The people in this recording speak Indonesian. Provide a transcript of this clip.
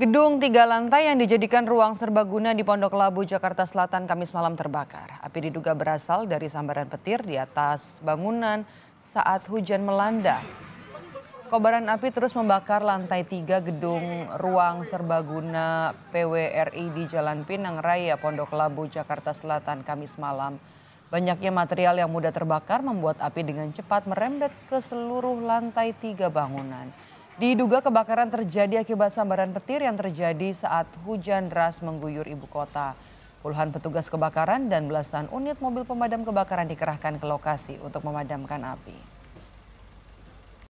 Gedung tiga lantai yang dijadikan ruang serbaguna di Pondok Labu, Jakarta Selatan, Kamis malam terbakar. Api diduga berasal dari sambaran petir di atas bangunan saat hujan melanda. Kobaran api terus membakar lantai tiga gedung ruang serbaguna PWRI di Jalan Pinang Raya, Pondok Labu, Jakarta Selatan, Kamis malam. Banyaknya material yang mudah terbakar membuat api dengan cepat merembet ke seluruh lantai tiga bangunan. Diduga kebakaran terjadi akibat sambaran petir yang terjadi saat hujan deras mengguyur ibu kota. Puluhan petugas kebakaran dan belasan unit mobil pemadam kebakaran dikerahkan ke lokasi untuk memadamkan api.